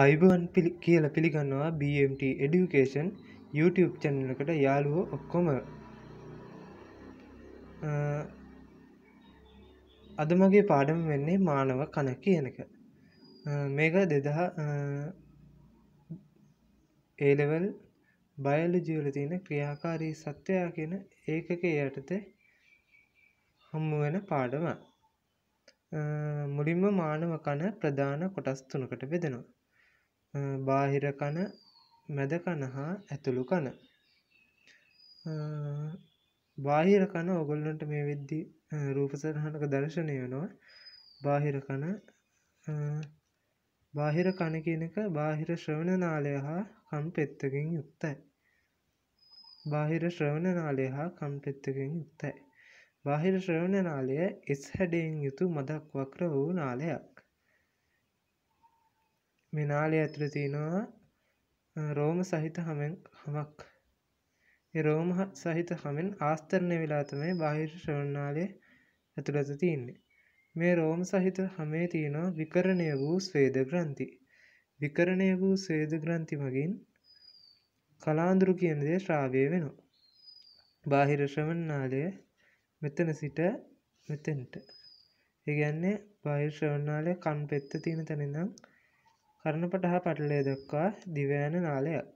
අයිබෝන් පිළි කියල පිළිගන්නවා BMT එඩියුකේෂන් YouTube චැනලකට යාලුවෝ ඔක්කොම අද මගේ පාඩම වෙන්නේ මානව කන කියනක මේක දෙදහ ඒලෙවල් බයල ජීවල තියෙන ක්‍රියාකාරී සත්‍යයා කියන ඒකක යටත හම්මුවෙන පාඩම මුලින්ම මානව කන ප්‍රධාන කොටස් තුනකට බෙදෙනවා බාහිර කන මැද කන හා ඇතුළු කන බාහිර කන ඔගොල්ලන්ට මේ වෙද්දි රූප සරහනක දර්ශනය වෙනවා බාහිර කන බාහිර කන කියනක බාහිර ශ්‍රවණ නාලය හා කම් පෙත්තකින් යුක්තයි බාහිර ශ්‍රවණ නාලය හා කම් පෙත්තකින් යුක්තයි බාහිර ශ්‍රවණ නාලය එස් හැඩයෙන් යුතු මදක් වක්‍ර වූ නාලයක් මෙනාලේ ඇතුළ තියෙනවා රෝම සහිත හමෙන් හමක් රෝම සහිත හමෙන් ආස්තරණය වෙලාතමයි බාහිර ශ්‍රවණාලය ඇතුළත තියන්නේ මේ රෝම සහිත හමේ තියෙනවා විකරණය වූ ස්වේද ග්‍රන්ථි විකරණය වූ ස්වේද ග්‍රන්ථි මගින් කලාඳුරු කියන දේ ශ්‍රාවය වෙනවා බාහිර ශ්‍රවණාලය මෙතන සිට මෙතෙන්ට. ඒ කියන්නේ බාහිර ශ්‍රවණාලය කන් පෙත්ත තියෙන තැනින්නම් කර්ණපට හා පටලය දක්වා දිවයන නාලයක්.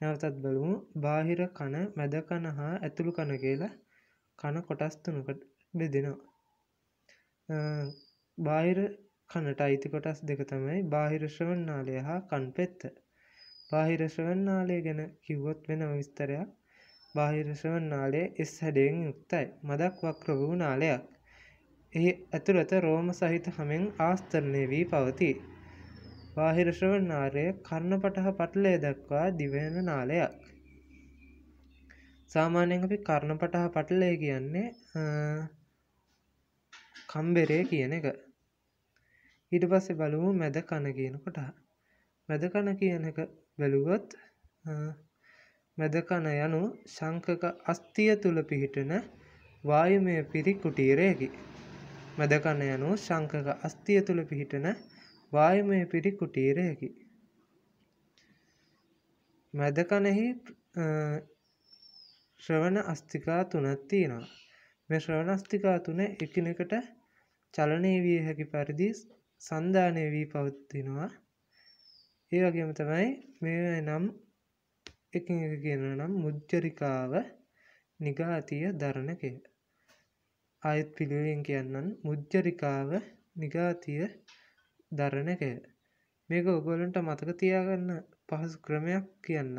නැවතත් බලමු බාහිර කන මැද කන හා ඇතුළු කන කියලා කන කොටස් තුනකට බෙදෙනවා. බාහිර කනට අයිති කොටස් දෙක තමයි බාහිර ශ්‍රවණ නාලය හා කන් පෙත්ත. බාහිර ශ්‍රවණ නාලය ගැන කිව්වොත් වෙනම විස්තරයක්. බාහිර ශ්‍රවණ නාලය S හැඩයෙන් යුක්තයි. මදක් වක්‍ර වූ නාලයක්. එහි ඇතුළත රෝම සහිත හමෙන් ආස්තරණය වී පවතී. බාහිරශ්‍රව නාරය කර්ණ පටහ පටලය දක්වා දිවෙන නාලයක්. සාමාන්‍යයෙන් අපි කර්ණ පටහ පටලය කියන්නේ කම්බෙරය කියන එක. ඊට පස්සේ බලමු මැද කන කියන කොට මැද කන කියන එක බැලුවොත් මැද කන යනු ශංකක අස්තිය තුල පිහිටන වායුමය පිරිකුටීරයකි මැද කන යනු ශංකක අස්තිය තුල පිහිටන වායුමය පිරි කුටීරයකි. මැදකනෙහි ශ්‍රවණ අස්තිකා තුනක් තියෙනවා. මේ ශ්‍රවණ අස්තිකා තුන එකිනෙකට චලනය විය හැකි පරිදි සන්ධානය වී පවතිනවා. ඒ වගේම තමයි මේ නම් එකින් එක කියන නම් මුද්ජරිකාව නිඝාතිය දරණ කියලා. ආයත් පිළිවෙලින් කියන්නම් මුද්ජරිකාව නිඝාතිය දරණ එකය. මේක ඔගොලන්ට මතක තියාගන්න පහසු ක්‍රමයක් කියන්න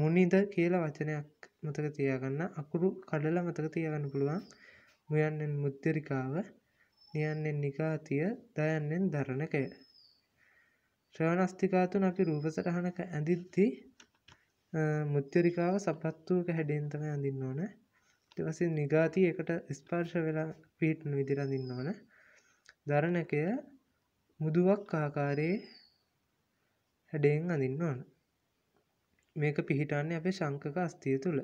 මුනිද කියල වචනයක් මතක තියාගන්න අකුරු කඩල මතක තියාගන්න පුළුවන් මුයන්නෙන් මුද්දරිකාව නියන්නෙන් නිකාතිය දයන්නෙන් දරණකය. ශ්‍රවනස්තිකාතුන් අපි රූපසටහනක ඇඳිද්දි මුද්‍යරිකාව සපත්තුවක හැඩෙන්තම ඇඳින්න ඕන ටවසින් නිගාති එකට ස්පර්ශ වෙලා පිටන විදිරඳින්න ඕන දරණකය මුදුවක් ආකාරයේ හැඩයෙන් අඳින්න ඕන. මේක පිහිටන්නේ අපේ ශංකක අස්තිය තුළ.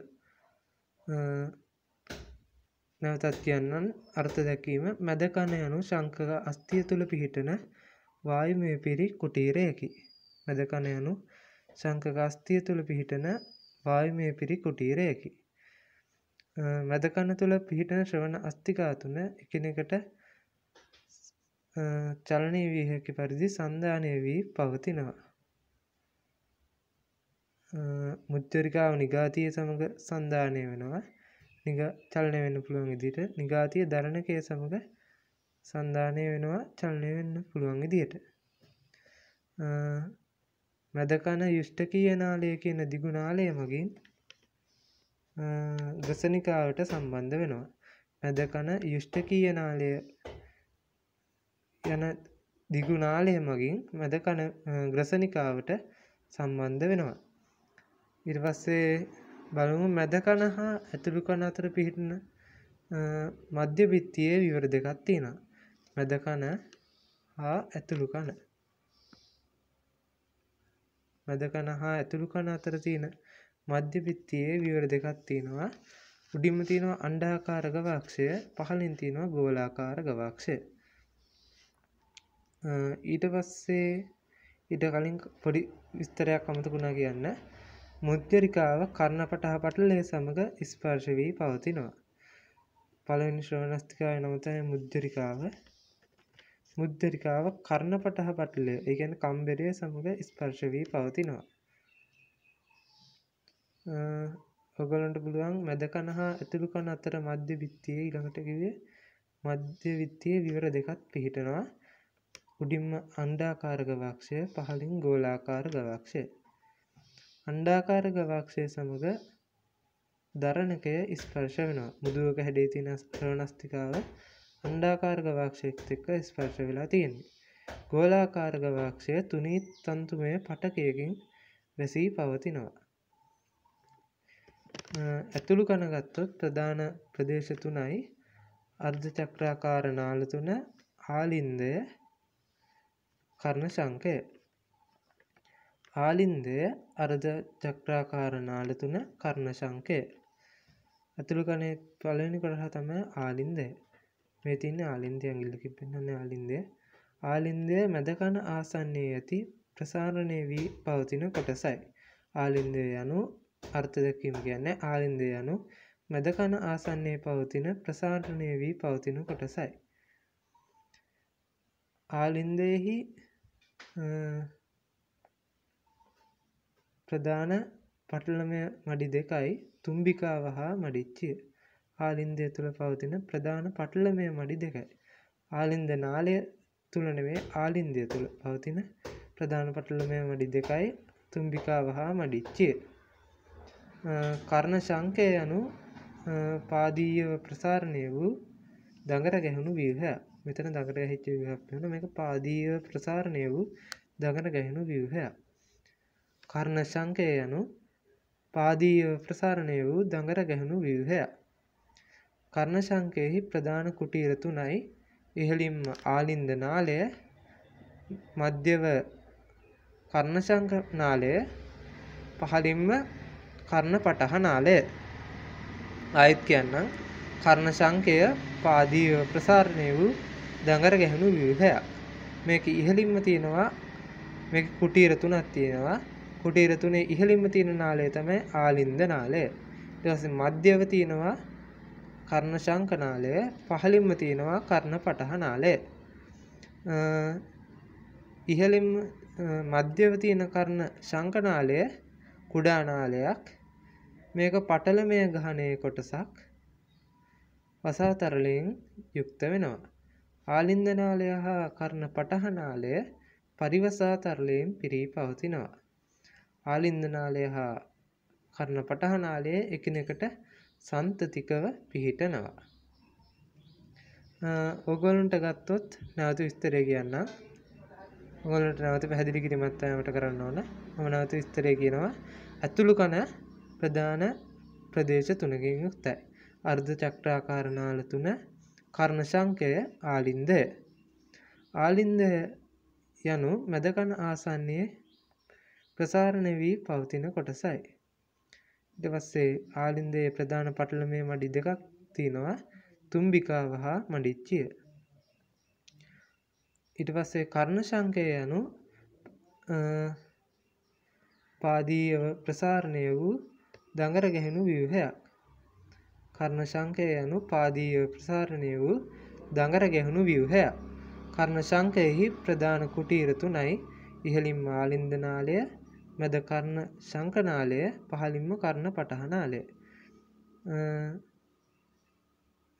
නැවතත් කියන්නන් අර්ථ දැකීම මැද කණ යනු ශංකක අස්තිය තුළ පිහිටන වායුමය පිරි කුටීරයකි. මැද කණ යනු ශංකක අස්තිය තුළ පිහිටන වායුමය පිරි කුටීරයකි. මැද කණ තුළ පිහිටන ශ්‍රවණ අස්තිකා තුන එකිනෙකට චලනය විය හැකි පරිදි සන්ධානය වී පවතිනවා. මුද්චරිකාව නිගාතිය සමඟ සන්ධානය වෙනවා චලනය වෙන්න පුළුවන් ඉදිට නිගාතිය දරණකය සමඟ සන්ධානය වෙනවා චලනය වෙන්න පුළුවන් ඉදියට මැදකන යුෂ්ට කියනාලය කියන දිගුණාලය මගින් ගසනිකාවට සම්බන්ධ වෙනවා මැදකන යුෂ්ට කියනාලය යන දිගු නාලය මගින් මැද කන ග්‍රසනිකාවට සම්බන්ධ වෙනවා. ඊට පස්සේ බලමු මැද කන හා ඇතුළු කන අතර පිහිටන මධ්‍ය බිත්තියේ විවර දෙකක් තියෙනවා. මැද කන හා ඇතුළු කන. මැද කන හා ඇතුළු කන අතර තියෙන මධ්‍ය බිත්තියේ විවර දෙකක් තියෙනවා. උඩින්ම තියෙනවා අණ්ඩාකාර ගවාක්ෂය, පහළින් තියෙනවා ගෝලාකාර ගවාක්ෂය. ඊට පස්සේ ඉඩ කලින් පොඩි විස්තරයක් අමතකුණා කියන්න මුද්‍යරිකාව කර්ණපටහ පටලය සමඟ ස්පර්ශ වී පවතිනවා. පළවෙනි ශ්‍රවණස්තිකාව නමතයි මුද්දරිකාව මුද්දරිකාව කර්ණපටහ පටලය ඒගැන කම්බෙරය සමඟ ස්පර්ශ වී පවතිනවා. ඔගලන්ට පුළුවන් මැද කණහා ඇතුළු කන අතර මධ්‍ය බිත්තිය ඉළඟටකිවේ මධ්‍ය විත්තිය විවර දෙකත් පිහිටනවා උඩින්ම අණ්ඩාකාර ගවක්ෂය පහළින් ගෝලාකාර ගවක්ෂය. අණ්ඩාකාර ගවක්ෂය සමග දරණකය ස්පර්ශ වෙනවා. මුදුවක හැඩේ තියෙන ප්‍රවණස්තිකාව අණ්ඩාකාර ගවක්ෂයත් එක්ක ස්පර්ශ වෙලා තියෙන්නේ. ගෝලාකාර ගවක්ෂය තුනී තන්තුමය පටකයකින් වැසී පවතිනවා. ඇතුළු කනගත්තොත් ප්‍රධාන ප්‍රදේශ තුනයි අර්ධ චක්‍රාකාර නාල තුන ආලින්දය කරන ශංකය ආලින්දය අරද චක්‍රාකාරනාල තුන කරණ ශංකය ඇතුළු කනේ පලනි කරහ තම ආලින්දය මේ තින්න ආලින්දය ඇගිල්ලි කිපෙන්න්න ආලින්දය ආලින්දය මැදකන ආසන්නේ ඇති ප්‍රසාරණය වී පවතින කොටසයි ආලින්දය යනු අර්ථ දැකීම ගැන්න ආලින්දය යනු මැදකන ආසන්නේ පවතින ප්‍රසාරණය වී පවතින කොටසයි ආලින්දයෙහි ප්‍රධාන පටලමය මඩි දෙකයි තුම්බිකාව හා මඩිච්චිය. ආලින්දය තුළ පවතින ප්‍රධාන පටලමය මඩි දෙකයි. ආලින්ද නාලය තුළනවේ ආලින්දය තුළ පවතින ප්‍රධාන පටලමය මඩි දෙකයි තුම්බිකාව හා මඩිච්චිය. කර්ණ ශංකය යනු පාදීව ප්‍රසාරණය වූ දඟර ගැහුණු වීහයක්. මෙතන දකට හිච්ච ව්‍යහක් වෙන මේක පාදීව ප්‍රසාරණය වූ දකට ගැහෙනු ව්‍යවහයක් කර්ණ සංකය යනු පාදීව ප්‍රසාරණය වූ දඟර ගැහුණු ව්‍යවහයක් කර්ණ සංකයෙහි ප්‍රධාන කුටීරතුනයි ඉහලින්ම ආලින්ද නාලය මධ්‍යව කර්ණශංක නාලය පහලින්ම කර්ණ පටහ නාලය අයත් කියන්නම් කර්ණශංකය පාදීව ප්‍රසාරණය වූ දඟර ගැහුණු විවිධයක් මේක ඉහලින්ම තියෙනවා මේ කුටීර තුනක් තියෙනවා කුටීර තුනේ ඉහලින්ම තියෙන නාලය තමයි ආලින්ද නාලය ඊට පස්සේ මධ්‍යව තියෙනවා කර්ණ ශංක නාලය පහලින්ම තියෙනවා කර්ණ පටහ නාලය ඉහලින්ම මධ්‍යව තියෙන කර්ණ ශංක නාලය කුඩා නාලයක් මේක පටලමය ගහනයේ කොටසක් වසාතරලයෙන් යුක්ත වෙනවා ආලින්දනාලය හා කර්ණ පටහනාලය පරිවසා තරලයෙන් පිරී පවතිනවා. ආලින්දනාලය හා කර්ණ පටහනාලය එකනෙකට සන්තතිකව පිහිටනවා. ඔගොලුන්ට ගත්තොත් නැවතු විස්තරය කියන්න ඔගොලට නැවත පැදිලි කිරිමත්තෑමට කරන්න ඕන ම නැවතු විස්තරය කියනවා ඇතුළු කන ප්‍රධාන ප්‍රදේශ තුනකින් යුක්තයි. අර්ධ චක්්‍රාකාරණාල තුන කර්ණශංකය ආලින්ද ආලින්ද යනු මැදකන ආසන්නයේ ප්‍රසාරණය වී පවතින කොටසයි. ඊට පස්සේ ආලින්දයේ ප්‍රධාන පටලමේ මඩි දෙකක් තියෙනවා තුම්බිකාව හා මඩිච්චිය. ඊට පස්සේ කර්ණශංකය යනු පාදීව ප්‍රසාරණය වූ දඟර ගැහෙනු ව්‍යුහයක්. කර්ණශංකය යනු පාදීව ප්‍රසාරණය වූ දඟර ගැහුණු ව්‍යවහයක්. කර්ණශංකයෙහි ප්‍රධාන කුටීර තුනයි ඉහලින්ම ආලින්දනාලය මැද කර්ණ ශංකනාලය පහලින්ම කර්ණ පටහනාලය.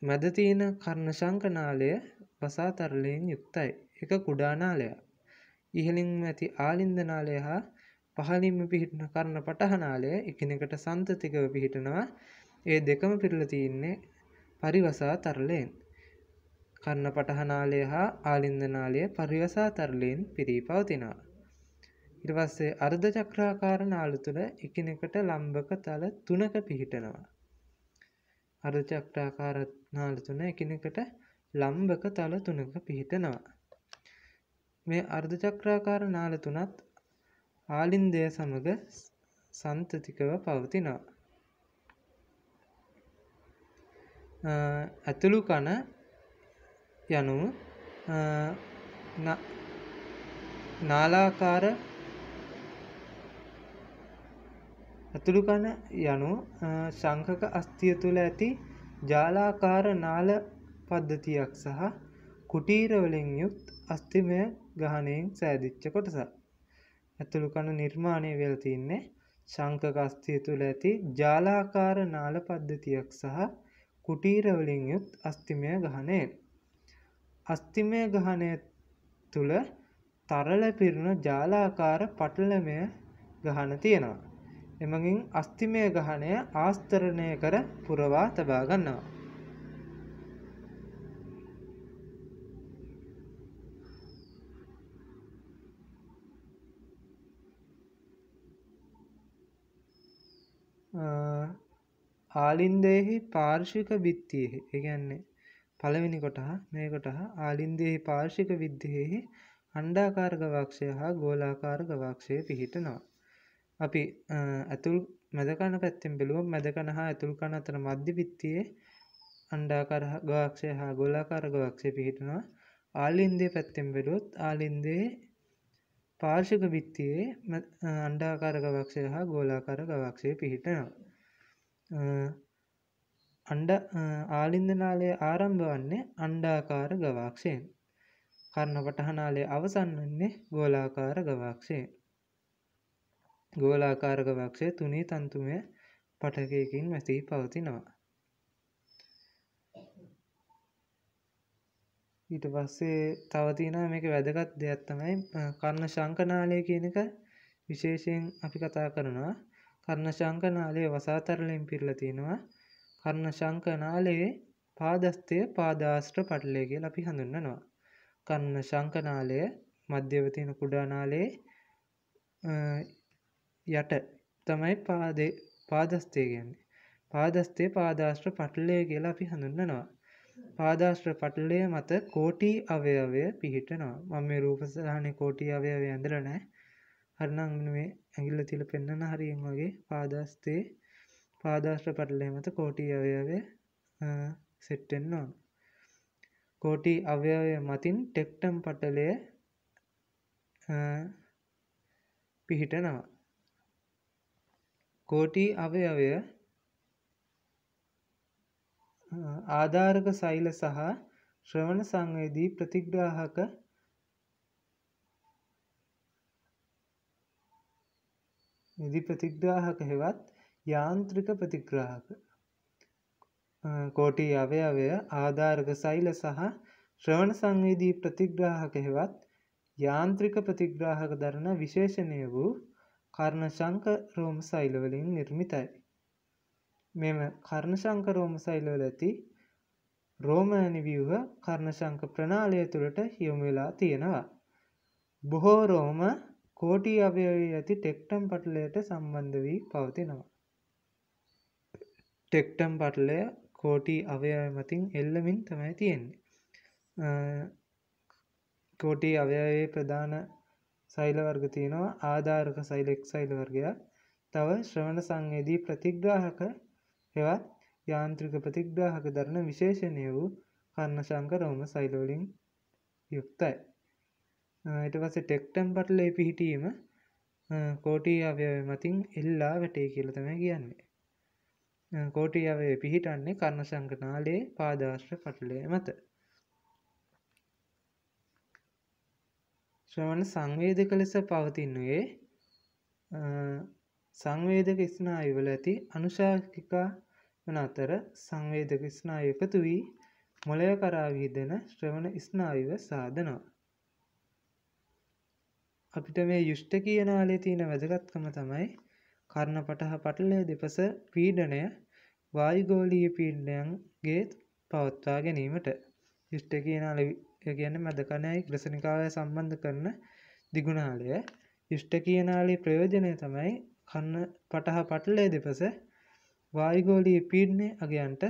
මැදතියන කර්ණ ශංකනාලය වසාතරලයෙන් යුක්තයි එක කුඩානාලය. ඉහලින් ඇති ආලින්දනාලය හා පහලින්ම පිහිටන කරන පටහනාලය එකනෙකට සන්තතිකව පිහිටනවා ඒ දෙකම පිරලා තියෙන්නේ පරිවසා තරලයෙන්. කර්ණපටහනාලය හා ආලින්දනාලය පරිවසා තරලයෙන් පිරී පවතිනවා. ඊට පස්සේ අර්ධ චක්‍රාකාර නාලු තුල එකිනෙකට ලම්බක තල තුනක පිහිටනවා. අර්ධ චක්‍රාකාර නාලු තුන එකිනෙකට ලම්බක තල තුනක පිහිටනවා. මේ අර්ධ චක්‍රාකාර නාල තුනත් ආලින්දය සමග සන්තතිකව පවතිනවා. ඇතුළු කන යනු නාලාකාර ඇතුළු කන යනු ශංඛක අස්ථිය තුළ ඇති ජාලාකාර නාල පද්ධතියක් සහ කුටීරවලින් යුත් අස්ථිමය ගහණයෙන් සෑදිච්ච කොටසක්. ඇතුළු කන නිර්මාණය වෙලා තින්නේ ශංඛක අස්ථිය තුළ ඇති ජාලාකාර නාල පද්ධතියක් සහ කුටීරවලින් යුත් අස්තිමය ගහනය. අස්තිමය ගහනය තුළ තරල පිරුණු ජාලාකාර පටලමය ගහන තියෙනවා. එමගින් අස්තිමය ගහනය ආස්තරණය කර පුරවා තබා ගන්නවා. ආලින්දයෙහි පාර්ශික බිත්තියෙහි එකන්නේ පළවෙනි කොටහ මේ කොටහ ආලින්දයෙහි පාර්ශික විද්‍යයෙහි අණ්ඩාකාර්ගවක්ෂය හා ගෝලාකාර්ගවක්ෂය පිහිටනවා. අපි ඇතුල් මැදකන පැත්තෙන් බිලුව මැදකන හා ඇතුල් කන අතර මධ්‍ය විත්තියේ අණ්ඩාකාරගවක්ෂය හා ගොලාකාරගවක්ෂය පිහිටනවා ආලින්දේ පැත්තෙන් බැලුවොත් ආලින්දේ පාර්ශික බිත්තියේ අණ්ඩාකාරගවක්ෂය හා ගෝලාකාරගවක්ෂය පිහිටනවා අණ්ඩ ආලින්දනාලය ආරම්භ වන්නේ අණ්ඩාකාර ගවාක්ෂයෙන්. කර්ණපටහනාලය අවසන් වන්නේ ගෝලාකාර ගවාක්ෂය. ගෝලාකාර ගවාක්ෂය තුනී තන්තුමය පටකයකින් වැසී පවතිනවා. ඊට පස්සේ තවතින මේක වැදගත් දෙයක් තමයි කර්ණ ශංකනාලය කියන එක විශේෂයෙන් අපි කතා කරනවා කර්ණශංක නාලයේ වසාතරලෙන් පිරලා තියෙනවා. කර්ණශංක නාලයේ පාදස්තය පාදාශ්‍ර පටලය කියලා අපි හඳුන්වනවා. කර්ණශංක නාලය මධ්‍යව තියෙන කුඩා නාලයේ යට තමයි පාදේ පාදස්තය කියන්නේ. පාදස්තය පාදාශ්‍ර පටලය කියලා අපි හඳුන්වනවා. පාදාශ්‍ර පටලය මත කෝටි අවයවය පිහිටනවා. මම මේ රූප සාහනේ කෝටි අවයවය ඇඳලා නැහැ. හරිනම් මෙන්න මේ ඇඟිල්ල තියලා පෙන්නන හරියම වගේ පාදාස්තේ පාදාශ්‍ර පටලය මත කෝටි අවයවය සෙට් වෙන්න ඕන. කෝටි අවයවය මතින් ටෙක්ටම් පටලය පිහිටනවා. කෝටි අවයවය ආධාරක සෛල සහ ශ්‍රවණ සංවේදී ප්‍රතිග්‍රාහක නිදි ප්‍රතිග්‍රාහක හෙවත් යාන්ත්‍රික ප්‍රතිග්‍රාහක කෝටී අවයවය ආධාරක සෛල සහ ශ්‍රවණ සංවේදී ප්‍රතිග්‍රාහක හෙවත් යාන්ත්‍රික ප්‍රතිග්‍රාහක දරන විශේෂණය වූ කර්ණශංක රෝම සෛලවලින් නිර්මිතයි. මෙම කර්ණශංක රෝම සෛලවල ඇති රෝමණ ව්‍යුහ කර්ණශංක ප්‍රණාලය තුළට යොමු වෙලා තියෙනවා. බොහෝ රෝම කෝටි අවයවයේ ඇති ටෙක්ටම් පටලයට සම්බන්ධ වී පවතිනවා. ටෙක්ටම් පටලය කෝටි අවයව මතින් එල්ලමින් තමයි තියෙන්නේ. කෝටි අවයවයේ ප්‍රධාන සෛල වර්ග තියෙනවා ආධාරක සෛල එක් සෛල වර්ගයක්. තව ශ්‍රවණ සංවේදී ප්‍රතිග්‍රාහක හෙවත් යාන්ත්‍රික ප්‍රතිග්‍රාහක දරන විශේෂණය වූ කර්ණශංක රෝම සෛල වලින් යුක්තයි. ඊට පස්සේ ටෙක්ටම්බර්ලේ පිහිටීම කෝටි අවයව මතින් එල්ලා වැටේ කියලා තමයි කියන්නේ. කෝටි අවයව පිහිටන්නේ කර්ණ සංගනාලයේ පාදාශ්‍ර පටලය මත. ශ්‍රවණ සංවේදක ලෙස පවතිනුයේ සංවේදක ස්නායුවල ඇති අනුශාකිකා වන අතර සංවේදක ස්නායු එකතු වී මොළය කරා විහිදෙන ශ්‍රවණ ස්නායුව සාදනවා. අපිට මේ යුෂ්ට කියන ආලේ තියෙන වැදගත්කම තමයි කර්ණ පටහ පටලය දෙපස පීඩනය වායුගෝලීය පීඩනයන්ගේ පවත්වා ගැනීමට යුෂ්ට කියන ආලය කියන්නේ මදකණයි ග්‍රසනිකාවය සම්බන්ධ කරන දිගුණාලය යුෂ්ට කියන ආලේ ප්‍රයෝජනය තමයි කර්ණ පටහ පටලය දෙපස වායුගෝලීය පීඩනය අගයන්ට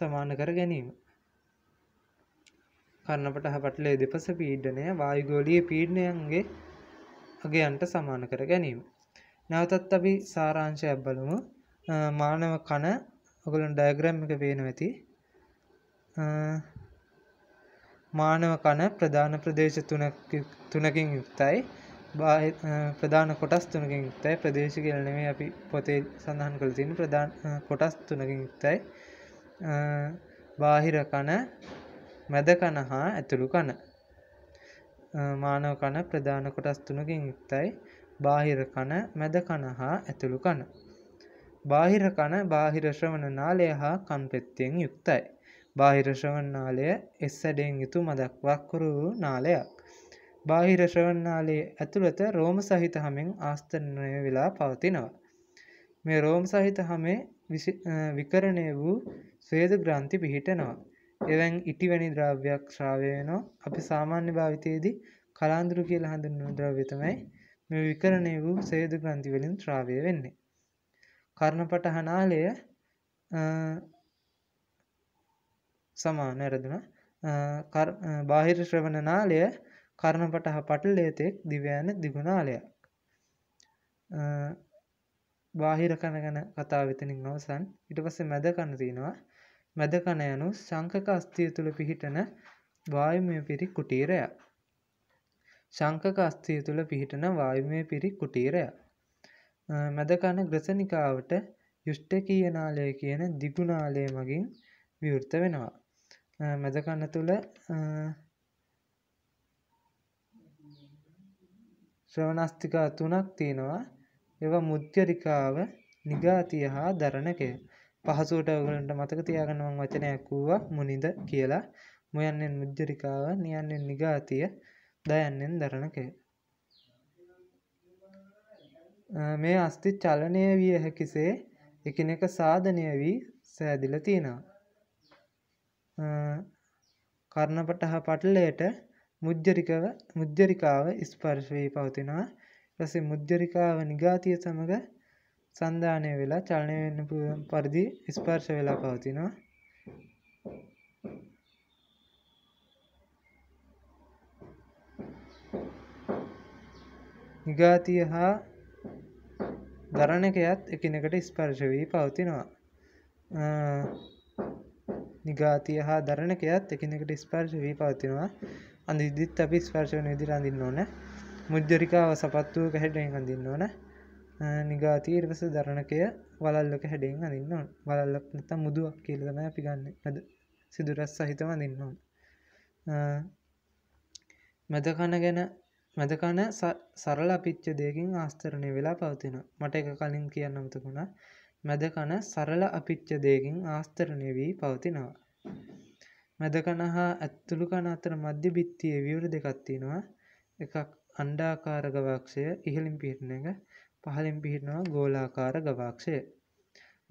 සමාන කර ගැනීම කර්ණපට හපටලේ දෙපස පීඩනය වායුගෝලිය පීඩනයන්ගේ අගයන්ට සමාන කර ගැනීම. නැවතත් අපි සාරාංශයක් බලමු මානව කන ඔගලන් ඩයග්‍රම් එක පේන ඇති මානව කන ප්‍රධාන ප්‍රදේශ තුනකින් යුක්තයි ප්‍රධාන කොටස් තුනකින් යුක්තයි ප්‍රදේශ කියලනේ අපි පොතේ සඳහන් කළ තියෙන ප්‍රධාන කොටස් තුනකින් යුක්තයි බාහිර කන මැද කන හා ඇතුළු කන. මානව කන ප්‍රධාන කොටස් තුනකින් යුක්තයි. බාහිර කන, මැද කන හා ඇතුළු කන. බාහිර කන බාහිර ශ්‍රවණ නාලය හා කන් පෙත්තෙන් යුක්තයි. බාහිර ශ්‍රවණ නාලය එස්සැඩෙන් යුතු මදක් වක්කුරු වූ නාලයක්. බාහිර ශ්‍රවණාලයේ ඇතුළත රෝම සහිත හමෙන් ආස්තනය වෙලා පවතිනවා. මේ රෝම සහිත හමේ විකරණය වූ ස්වේද ග්‍රන්ථි පිහිටනවා. එවැන් ඉටි වැනි ද්‍රව්‍යයක් ශ්‍රාවයනෝ අපි සාමාන්‍ය භාවිතයේදී කලාන්දුරු කියල හඳුන්වන ද්‍රව්‍යතමයි මේ විකරණය වූ සේදු ග්‍රන්තිවලින් ශ්‍රාවය වෙන්නේ. කර්ණපට හනාලය සමාන ඇරදුන බාහිර ශ්‍රවණ නාලය කරණපට හ පටල් ලේතෙක් දිවයන දිගුණාලයක් බාහිර කනගන කතා විතනින් අවසන් ඉට පස්සේ මැද කන්නතිනවා මැදකණ යනු ශංකක අස්ථිය තුළ පිහිටන වායුමය පිරි කුටීරය. ශංකක අස්ථිය තුළ පිහිටන වායුමය පිරි කුටීරය. මැදකණ ග්‍රසනිකාවට යුෂ්ටකීයනාලය කියන දිගුනාලය මගින් විවෘත වෙනවා. මැදකන්න තුළ ශ්‍රවනස්තිකා තුනක් තියෙනවා එව මුද්‍යරිකාව නිගාතිය හා දරණකය පහසුවට ඔගලන්ට මතක තියාගනවන් වචනයක් වූවා මුනිද කියලා මුයන්නෙන් මුද්ජරිකාව නියන්නෙන් නිගාතිය දයන්නෙන් දරණකය. මේ අස්ති චලනය විය හැකිසේ එකන එක සාධනය වී සෑදිල තියෙනවා. කරණපටහ පටලයට මුද්ජරිකව මුද්ජරිකාව ස්පර්ශවී පවතිනවා රස මුද්ජරිකාව නිගාතිය සමඟ සන්ධානය වෙලා චලනය වෙන්න පුළුවන් පරිදි ස්පර්ශ වෙලා පවතිනවා. නිගාතිය හා දරණකයත් එකිනෙකට ස්පර්ශ වී පවතිනවා. නිගාතිය හා දරණකයත් එකිනෙකට ස්පර්ශ වී පවතිනවා. අඳිද්දිත් අපි ස්පර්ශ වෙන විදිහට අඳින්න ඕන. මුජ්ජරිකාව සපත්තුවක හැඩයෙන් අඳින්න ඕන. නිගාතී ඉරවස දරණකය වලල්ලක හැඩෙන් අඳන්න ඕන් වලල්ලක් නත මුදුවක් කියලතම අපි ගන්න ඇද සිදුරස් සහිතව අඳන්න ඕන් මැදකණ ගැන මැදකණ සරල පිච්ච දෙයකින් ආස්තරණය වෙලා පවතින මට එක කලින් කියන්න අමතකුණ මැදකණ සරල අපිච්ච දෙයකින් ආස්තරණය වී පවතිනවා මැදකණ හා ඇත්තුළු කණ අතර මධ්‍ය බිත්තිය විවර දෙකත්තිනවා එකක් අණ්ඩාකාරගවක්ෂය ඉහළින් පිහිටන එක පහලින් පිහිටනවා ගෝලාකාර ගවාක්ෂය.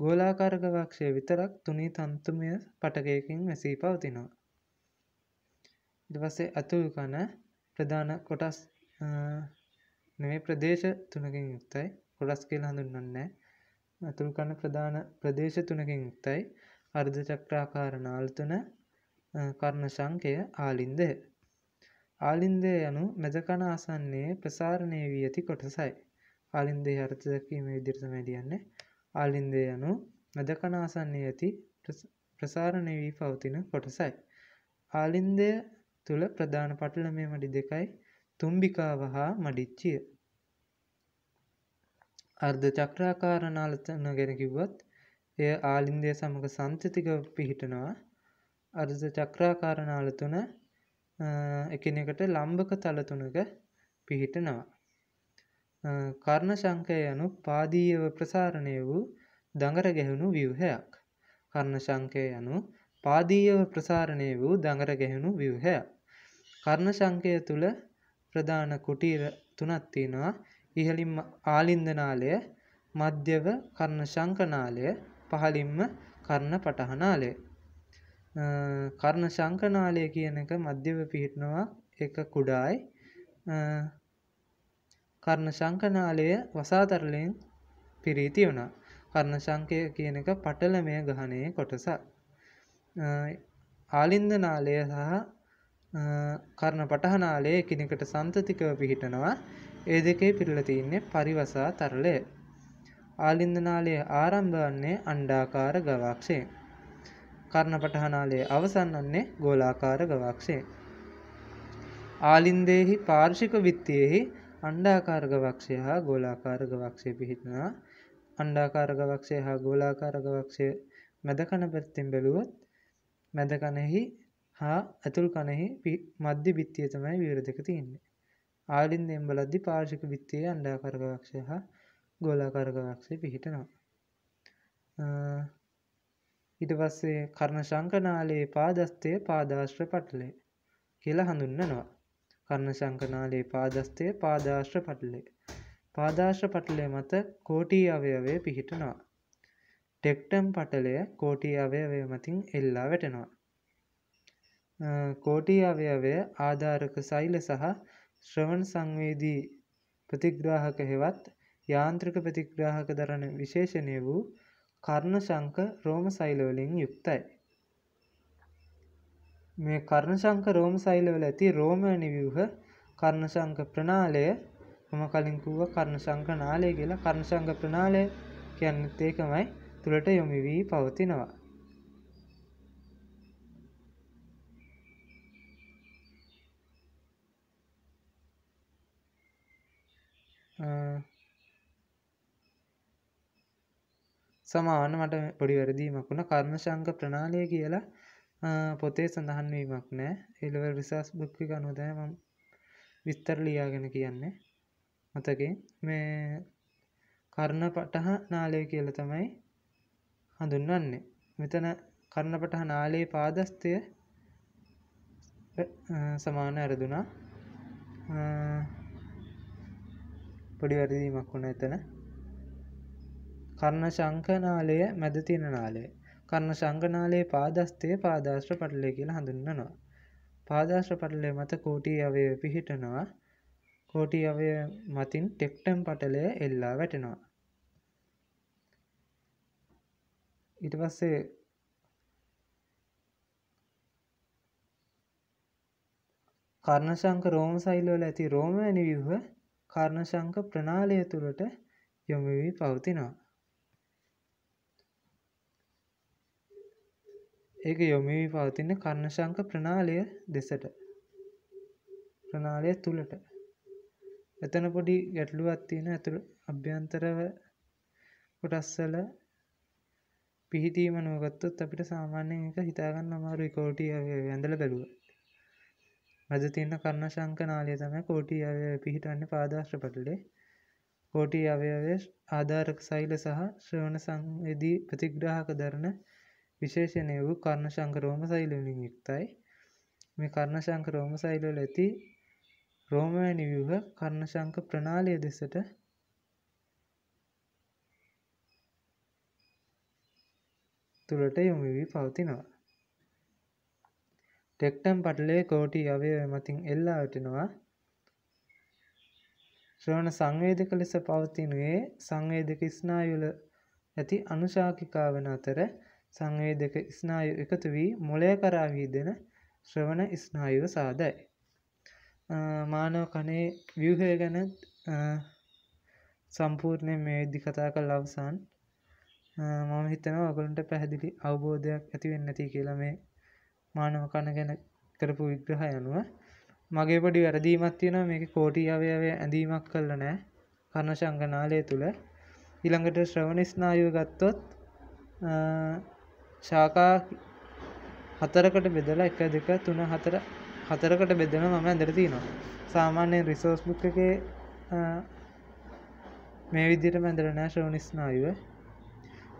ගෝලාකාර ගවාක්ෂය විතරක් තුනී තන්තුමය පටකයකින් වැසී පවතිනවා. ඊට පස්සේ අතුල් කන ප්‍රධාන කොටස් නෙමෙයි ප්‍රදේශ තුනකින් යුක්තයි. කොටස් කියලා හඳුන්වන්නේ අතුල් කන ප්‍රධාන ප්‍රදේශ තුනකින් යුක්තයි. අර්ධ චක්‍රාකාර නාල තුන කර්ණ සංකය ආලින්දය. ආලින්දය යනු මෙදකන ආසන්නේ ප්‍රසාරණය වී ඇති කොටසයි. ආලින්දේ අර්ථ දැක්වීම විදිහට තමයි ලියන්නේ. ආලින්දය යනු මදකන ආසන්නයේ ඇති ප්‍රසාරණය වී පවතින කොටසයි. ආලින්දය තුල ප්‍රධාන පටලමේ මඩි දෙකයි තුම්බිකාව හා මඩිච්චිය. අර්ධ චක්‍රාකාර නාලතන ගැන කිව්වත් එය ආලින්දය සමග සංතතික පිහිටනවා. අර්ධ චක්‍රාකාර නාල තුන එකිනෙකට ලම්භක තල තුනක පිහිටනවා. කර්ණ ශංකය යනු පාදීයව ප්‍රසාරණය වූ දඟර ගැහුණු ව්‍යවහයක්. කර්ණ ශංකය යනු පාදීයව ප්‍රසාරණය වූ දඟර ගැහෙනු ව්‍යවහයක්. කර්ණ ශංකය තුළ ප්‍රධාන කුටීර තුනත්තිනවා ඉහලින් ආලින්දනාලය මධ්‍යව කර්ණ ශංකනාලය පහලින්ම කර්ණ පටහනාලය. කර්ණ ශංකනාලය කියන එක මධ්‍යව පිහිටනවා එක කුඩායි කර්ණ ශංකනාලය වසාතරලයෙන් පිරී තියුණා. කර්ණ ශංකය කියන එක පටලමය ගහනයේ කොටසක්. ආලින්දනාලය සහ කර්ණ පටහනාලය එකනෙකට සම්තතිකව පිහිටනවා ඒ දෙකේ පිරිලතින්නේ පරිවසා තරලය. ආලින්දනාලය ආරම්භවන්නේ අණ්ඩාකාර ගවක්ෂය. කර්ණ පටහනාලයේ අවසන්නන්නේ ගෝලාකාර ගවක්ෂය. ආලින්දයෙහි පාර්ෂික විත්තියෙහි අණ්ඩාකාරක වක්ෂය හා ගෝලාකාරක වක්ෂය පිහිටනා අණ්ඩාකාරක වක්ෂය හා ගෝලාකාරක වක්ෂය මැදකන පැත්තිෙන් බැලුවොත් මැදකනෙහි හා ඇතුල් කනෙහි මධ්‍ය බිත්තිය තමයි විවරධක තියන්නේ ආලින් දෙම්බලද්දි පාර්ශික බිත්තිය අණ්ඩාකාරක වක්ෂය හා ගෝලාකාරක වක්ෂය පිහිටනවා ඉට පස්සේ කරණ ශංකනාලයේ පාදස්තය පාදාශ්‍ර පටලේ කියලා හඳුන්නනවා කර්ණ ශංකනාලේ පාදස්තය පාදාශ්‍ර පටලේ. පාදාශ්‍ර පටලය මත කෝටී අවයවය පිහිටනවා. ටෙක්ටම් පටලය කෝටී අවයවය මතින් එල්ලා වැටෙනවා. කෝටී අවයවය ආධාරක සෛල සහ ශ්‍රවණ සංවේදී ප්‍රතිග්‍රාහක හෙවත් යාන්ත්‍රික ප්‍රතිග්‍රාහක දරන විශේෂණය වූ කර්ණශංක රෝම සෛලවලින් යුක්තයි. මේ කර්ණශංක රෝම සෛලවල ඇති රෝමන ව්‍යුහ කර්ණශංක ප්‍රණාලය මම කලින් කිව්වා කර්ණශංක නාලය කියලා කර්ණශංක ප්‍රණාලය කියන්නේත් ඒකමයි තුලට යොමු වී පවතිනවා. සමාන මට පොඩි වැරදීමක් වුණා කර්ණශංක ප්‍රණාලය කියලා පොතේ සඳහන් වීමක් නෑ එලව රිසස් බුක්කි ගනුදෑම විස්තර ලියාගෙන කියන්නේ මතක මේ කරණ පටහ නාලය කියල තමයි හඳුන්වන්නේ මෙතන කරණ පටහ නාලයේ පාදස්තය සමාන ඇරදුනා පොඩි වැරදීමක් වුණ එතන කරණ ශංක නාලය මැද තියෙන නාලය කර්ණ සංගනාලයේ පාදස්තය පාදාශ්‍ර පටලය කියලා හඳුන්වනවා. පාදාශ්‍ර පටලය මත කෝටී අවය පිහිටනවා කෝටී අවය මතින් ටෙක්ටම් පටලය එල්ලා වැටෙනවා. ඊට පස්සේ කර්ණශංක රෝම සෛලවල ඇති රෝමයනි ව්‍යුහ කර්ණශංක ප්‍රනාලය තුළට යොමු වී පවතිනවා. ඒක යොමි වී පවතින කර්ණශංක ප්‍රනාලය දෙසට ප්‍රනාලය තුළට එතන පොඩි ගැටලුවක් තියෙන ඇතුළ අභ්‍යන්තරව කොටස්සල පිහිටීම නොගත්තොත් අපිට සාමාන්‍යයෙන් එක හිතාගන්න අමාරුයි කෝටි ඇඳල බැලුව මැද තියෙන කර්ණශංක නාලය තමයි කෝටි අවය පිහිටන්නේ පාදාශ්‍ර පටලේ කෝටි අවයවය ආධාරක සෛල සහ ශ්‍රවණ සංවේදී ප්‍රතිග්‍රාහක දරන විශේෂණය වූ කර්ණ ශංඛ රෝම සෛලවලින් යුක්තයි. මේ කර්ණ ශංඛ රෝම සෛලවල ඇති රෝමවැනි ව්‍යුහ කර්ණ ශංඛ ප්‍රණාලය දෙසට තුළට යොමු වී පවතිනවා. ටෙක්ටම් පටලයේ කෝටි අවයව මතින් එල්ලා වැටෙනවා. ශ්‍රවණ සංවේදක ලෙස පවතිනුයේ සංවේදක ස්නායුවල ඇති අනුශාඛිකා වන අතර සංවේදක ස්නායු එකතු වී මොලය කරා වීදෙන ශ්‍රවණ ස්නායුව සාදයි. මානව කනේ ව්‍යුහය ගැන සම්පූර්ණය මේ විදි කතා කල් අවසාන් මම හිතනවා ඔගලන්ට පැහැදිලි අවබෝධයක් ඇතිවෙන්න ඇති කියලා මේ මානව කණ ගැන කරපු විග්‍රහ යනුව මගේ පොඩි වැරදීමත් තියෙනවා මේක කෝටි අවයවය ඇඳීමක් කරලා නෑ කර්ණ සංගනාලය තුළ ඊළඟට ශ්‍රවණ ස්නායුව ගත්තොත් ශාකා හතරකට බෙදලා එක දෙක තුන හතර හතරකට බෙදලා මම ඇඳලා තියෙනවා. සාමාන්‍යයෙන් රිසෝස් බුක් එකේ මේ විදිහටම ඇඳලා නැහැ ශ්‍රවණ ස්නායුව.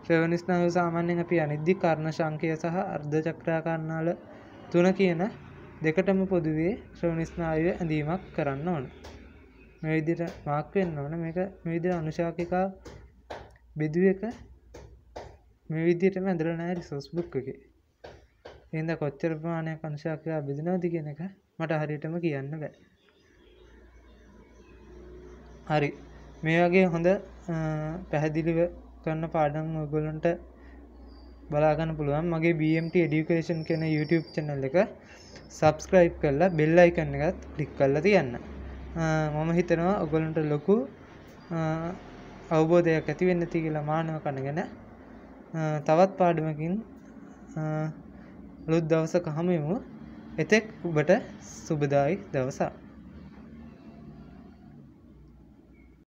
ශ්‍රවණ ස්නායුව සාමාන්‍යයෙන් අපි අනිද්දි කර්ණ ශංකය සහ අර්ධ චක්‍රාකර්ණාල තුන කියන දෙකටම පොදුවේ ශ්‍රවණ ස්නායුව ඇඳීමක් කරන්න ඕන. මේ විදිහට මාක් වෙන්න ඕන මේක මේ විදිහට අනුශාකිකා බෙදුව එක මේ විදිහටම ඇඳලා නැහැ රිසෝස් බුක් එකේ. එහෙනම් කොච්චර ප්‍රමාණයක් අනුශාකලා බෙදනවද කියන එක මට හරියටම කියන්න බෑ. හරි. මේ වගේ හොඳ පැහැදිලිව කරන පාඩම් ඔයගොල්ලන්ට බලා ගන්න පුළුවන්. මගේ BMT Education කියන YouTube channel එක subscribe කරලා bell icon එකත් click කරලා තියන්න. මම හිතනවා ඔයගොල්ලන්ට ලොකු අවබෝධයක් ඇති වෙන්න තියෙලා මානව කන ගැන තවත් පාඩමකින් අලුත් දවසක හමුයමු එතෙක් ඔබට සුබදායි දවසා